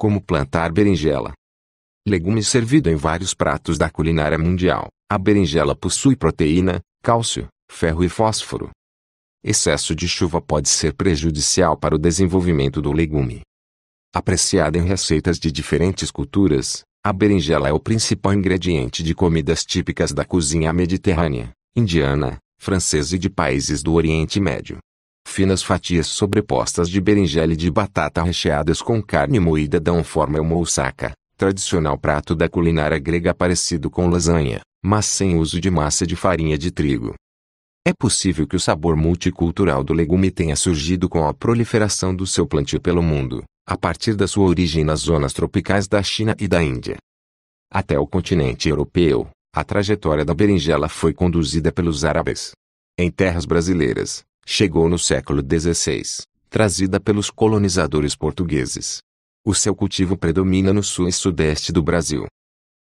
Como plantar berinjela. Legume servido em vários pratos da culinária mundial, a berinjela possui proteína, cálcio, ferro e fósforo. Excesso de chuva pode ser prejudicial para o desenvolvimento do legume. Apreciada em receitas de diferentes culturas, a berinjela é o principal ingrediente de comidas típicas da cozinha mediterrânea, indiana, francesa e de países do Oriente Médio. Finas fatias sobrepostas de berinjela e de batata recheadas com carne moída dão forma ao moussaka, tradicional prato da culinária grega parecido com lasanha, mas sem uso de massa de farinha de trigo. É possível que o sabor multicultural do legume tenha surgido com a proliferação do seu plantio pelo mundo, a partir da sua origem nas zonas tropicais da China e da Índia. Até o continente europeu, a trajetória da berinjela foi conduzida pelos árabes. Em terras brasileiras, chegou no século XVI, trazida pelos colonizadores portugueses. O seu cultivo predomina no sul e sudeste do Brasil.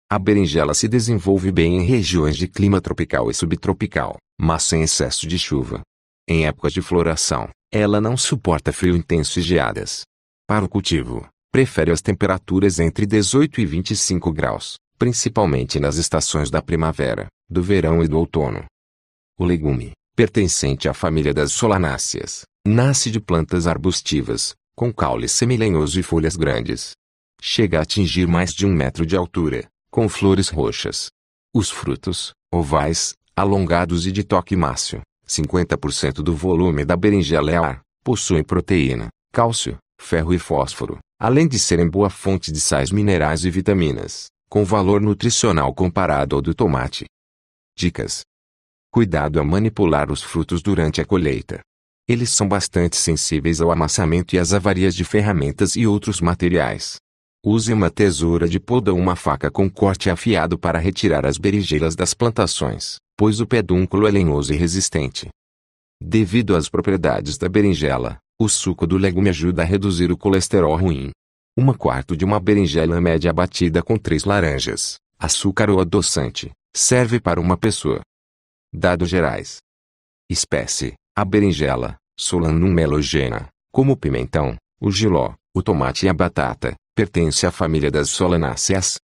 A berinjela se desenvolve bem em regiões de clima tropical e subtropical, mas sem excesso de chuva. Em épocas de floração, ela não suporta frio intenso e geadas, para o cultivo, prefere as temperaturas entre 18 e 25 graus, principalmente nas estações da primavera, do verão e do outono. O legume, pertencente à família das solanáceas, nasce de plantas arbustivas, com caule semilenhoso e folhas grandes. Chega a atingir mais de um metro de altura, com flores roxas. Os frutos, ovais, alongados e de toque mácio, 50% do volume da berinjela é ar, possuem proteína, cálcio, ferro e fósforo, além de serem boa fonte de sais minerais e vitaminas, com valor nutricional comparado ao do tomate. Dicas: Cuidado a manipular os frutos durante a colheita. Eles são bastante sensíveis ao amassamento e às avarias de ferramentas e outros materiais. Use uma tesoura de poda ou uma faca com corte afiado para retirar as berinjelas das plantações, pois o pedúnculo é lenhoso e resistente. Devido às propriedades da berinjela, o suco do legume ajuda a reduzir o colesterol ruim. Uma quarto de uma berinjela média batida com três laranjas, açúcar ou adoçante, serve para uma pessoa. Dados gerais. Espécie: a berinjela, Solanum melogena, como o pimentão, o giló, o tomate e a batata, pertence à família das solanáceas.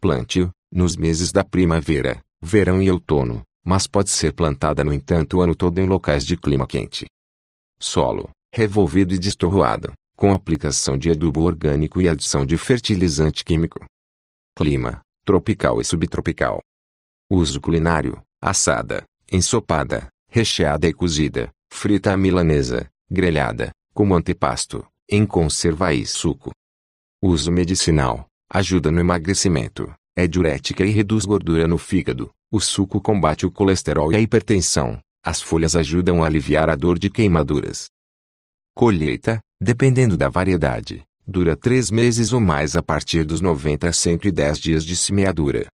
Plante-o nos meses da primavera, verão e outono, mas pode ser plantada no entanto o ano todo em locais de clima quente. Solo: revolvido e destorroado, com aplicação de adubo orgânico e adição de fertilizante químico. Clima: tropical e subtropical. Uso culinário: assada, ensopada, recheada e cozida, frita à milanesa, grelhada, como antepasto, em conserva e suco. Uso medicinal: ajuda no emagrecimento, é diurética e reduz gordura no fígado. O suco combate o colesterol e a hipertensão. As folhas ajudam a aliviar a dor de queimaduras. Colheita, dependendo da variedade, dura três meses ou mais a partir dos 90 a 110 dias de semeadura.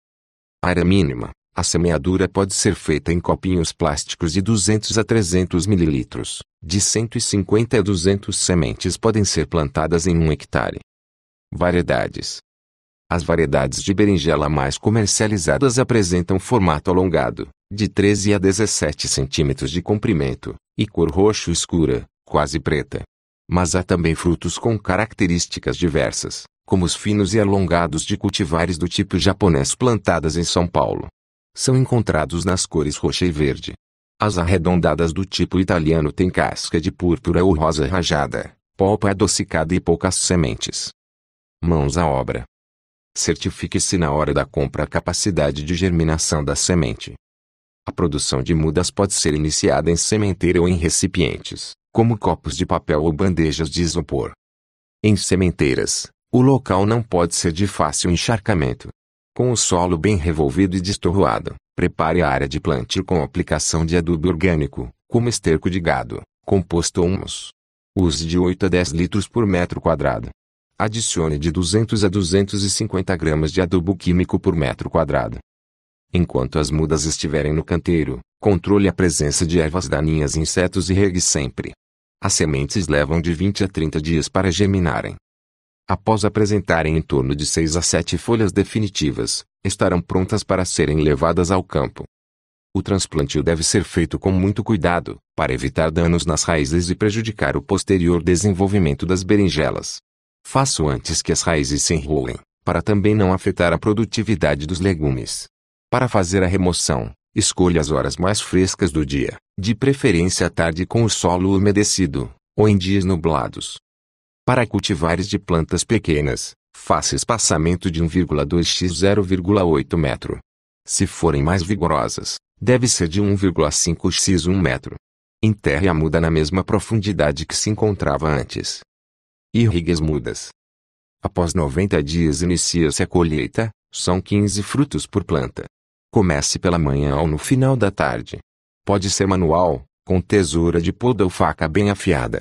Área mínima. A semeadura pode ser feita em copinhos plásticos de 200 a 300 ml. De 150 a 200 sementes podem ser plantadas em um hectare. Variedades. As variedades de berinjela mais comercializadas apresentam formato alongado, de 13 a 17 cm de comprimento, e cor roxo escura, quase preta. Mas há também frutos com características diversas, como os finos e alongados de cultivares do tipo japonês plantadas em São Paulo. São encontrados nas cores roxa e verde. As arredondadas do tipo italiano têm casca de púrpura ou rosa rajada, polpa adocicada e poucas sementes. Mãos à obra. Certifique-se na hora da compra a capacidade de germinação da semente. A produção de mudas pode ser iniciada em sementeira ou em recipientes, como copos de papel ou bandejas de isopor. Em sementeiras, o local não pode ser de fácil encharcamento. Com o solo bem revolvido e destorroado, prepare a área de plantio com aplicação de adubo orgânico, como esterco de gado, composto ou humus. Use de 8 a 10 litros por metro quadrado. Adicione de 200 a 250 gramas de adubo químico por metro quadrado. Enquanto as mudas estiverem no canteiro, controle a presença de ervas daninhas e insetos e regue sempre. As sementes levam de 20 a 30 dias para germinarem. Após apresentarem em torno de 6 a 7 folhas definitivas, estarão prontas para serem levadas ao campo. O transplantio deve ser feito com muito cuidado, para evitar danos nas raízes e prejudicar o posterior desenvolvimento das berinjelas. Faço antes que as raízes se enrolem, para também não afetar a produtividade dos legumes. Para fazer a remoção, Escolha as horas mais frescas do dia, de preferência à tarde com o solo umedecido, ou em dias nublados. Para cultivares de plantas pequenas, faça espaçamento de 1,2x 0,8 metro. Se forem mais vigorosas, deve ser de 1,5x 1 metro. Enterre a muda na mesma profundidade que se encontrava antes. Irrigue as mudas. Após 90 dias inicia-se a colheita, são 15 frutos por planta. Comece pela manhã ou no final da tarde. Pode ser manual, com tesoura de poda ou faca bem afiada.